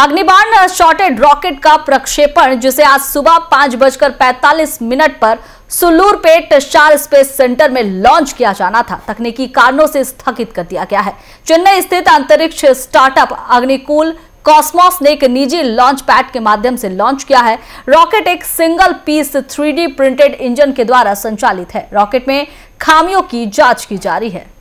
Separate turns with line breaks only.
अग्निबाण shorted rocket का प्रक्षेपण जिसे आज सुबह पांच बजकर पैंतालीस मिनट पर पेट शार स्पेस सेंटर में लॉन्च किया जाना था तकनीकी कारणों से स्थगित कर दिया गया है चेन्नई स्थित अंतरिक्ष स्टार्टअप अग्निकूल कॉस्मोस ने एक निजी लॉन्च पैड के माध्यम से लॉन्च किया है रॉकेट एक single piece three printed engine के द्वारा संचालित है रॉकेट में खामियों की जांच की जा रही है